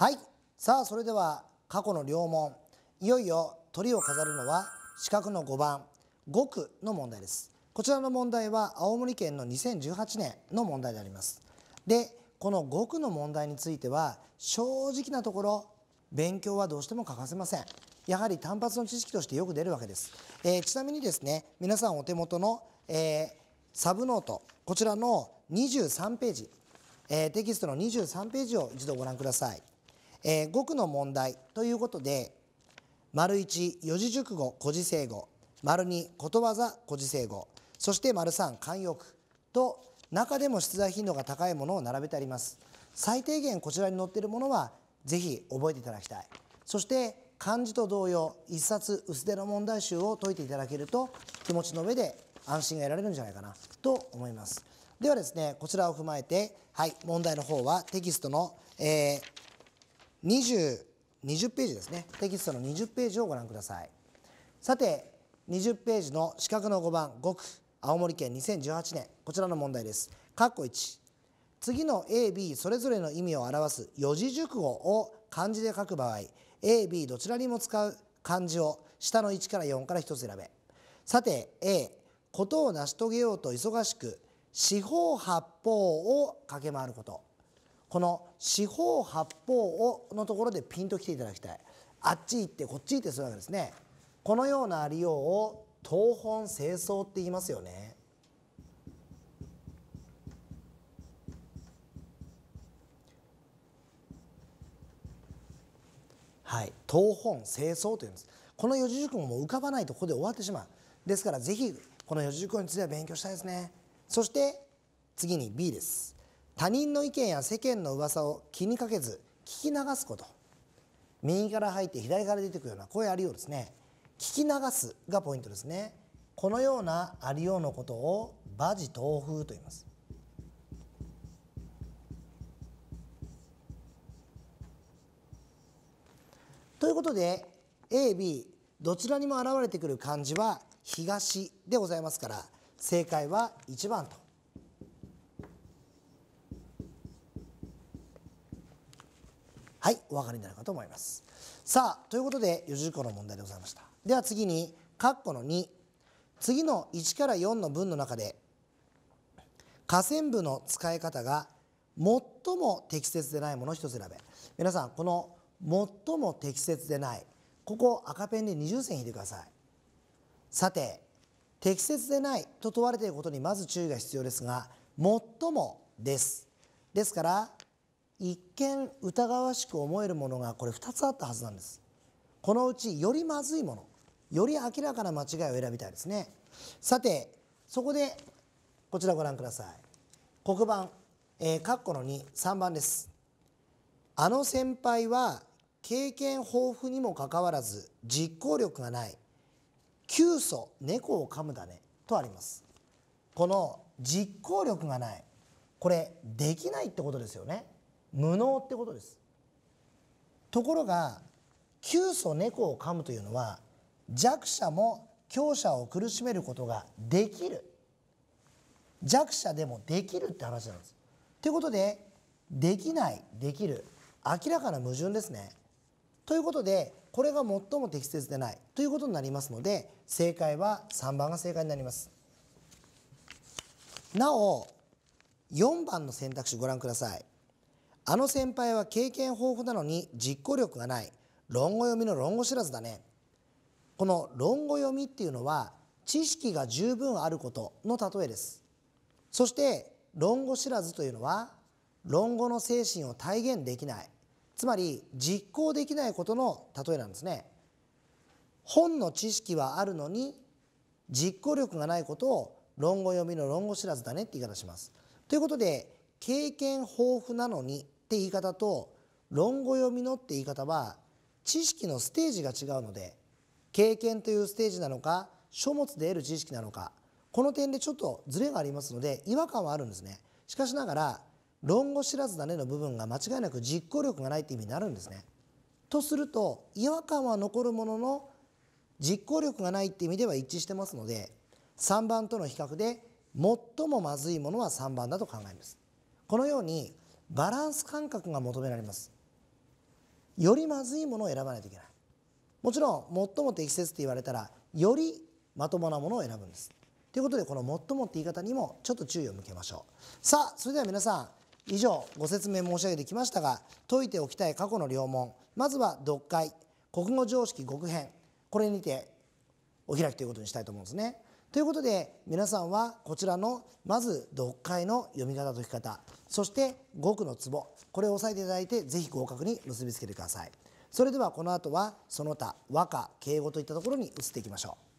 はいさあそれでは過去の両問いよいよ鳥を飾るのは四角の5番5区の問題ですこちらの問題は青森県の2018年の問題でありますでこの5区の問題については正直なところ勉強はどうしても欠かせませんやはり単発の知識としてよく出るわけです、えー、ちなみにですね皆さんお手元の、えー、サブノートこちらの23ページ、えー、テキストの23ページを一度ご覧くださいえー、語句の問題ということで丸一四字熟語古事成語丸二ことわざ古事成語そして丸三慣用句と中でも出題頻度が高いものを並べてあります最低限こちらに載っているものはぜひ覚えていただきたいそして漢字と同様一冊薄手の問題集を解いていただけると気持ちの上で安心が得られるんじゃないかなと思いますではですねこちらを踏まえてはい問題の方はテキストの、えー 20, 20ページですねテキストの20ページをご覧くださいさて20ページの四角の5番5区青森県2018年こちらの問題です括弧1次の AB それぞれの意味を表す四字熟語を漢字で書く場合 AB どちらにも使う漢字を下の1から4から1つ選べさて A ことを成し遂げようと忙しく四方八方を駆け回ることこの四方八方をのところでピンときていただきたいあっち行ってこっち行ってするわけですねこのようなありようを東本清掃って言いますよねはい東本清掃というんですこの四字熟語も浮かばないとここで終わってしまうですからぜひこの四字熟語については勉強したいですねそして次に B です他人の意見や世間の噂を気にかけず聞き流すこと右から入って左から出てくるような声ありようですね聞き流すがポイントですねこのようなありようのことを馬事東風と言いますということで AB どちらにも現れてくる漢字は東でございますから正解は1番とはいお分かりになるかと思いますさあということで四十個の問題でございましたでは次に括弧の2次の1から4の文の中で下線部の使い方が最も適切でないもの一つ選べ皆さんこの最も適切でないここ赤ペンで20線引いてくださいさて適切でないと問われていることにまず注意が必要ですが最もですですから一見疑わしく思えるものがこれ2つあったはずなんですこのうちよりまずいものより明らかな間違いを選びたいですねさてそこでこちらご覧ください黒板、えー、カッの23番ですあの先輩は経験豊富にもかかわらず実行力がない急訴猫を噛むだねとありますこの実行力がないこれできないってことですよね無能ってことですところが窮鼠猫を噛むというのは弱者も強者を苦しめることができる弱者でもできるって話なんです。ということでできないできる明らかな矛盾ですね。ということでこれが最も適切でないということになりますので正解は3番が正解になります。なお4番の選択肢ご覧ください。あの先輩は経験豊富なのに実行力がない論語読みの論語知らずだねこの論語読みっていうのは知識が十分あることの例えですそして論語知らずというのは論語の精神を体現できないつまり実行できないことの例えなんですね本の知識はあるのに実行力がないことを論語読みの論語知らずだねって言い方しますということで経験豊富なのにって言い方と論語読みのって言い方は知識のステージが違うので経験というステージなのか書物で得る知識なのかこの点でちょっとずれがありますので違和感はあるんですねしかしながら論語知らずだねの部分が間違いなく実行力がないって意味になるんですねとすると違和感は残るものの実行力がないって意味では一致してますので3番との比較で最もまずいものは3番だと考えますこのようにバランス感覚が求められますよりまずいものを選ばないといけないもちろん最も適切と言われたらよりまともなものを選ぶんですということでこの「最も」って言い方にもちょっと注意を向けましょうさあそれでは皆さん以上ご説明申し上げてきましたが解いておきたい過去の良問まずは読解国語常識極編これにてお開きということにしたいと思うんですね。ということで皆さんはこちらのまず読解の読み方解き方そして語句のツボこれを押さえていただいて是非合格に結びつけてくださいそれではこの後はその他和歌敬語といったところに移っていきましょう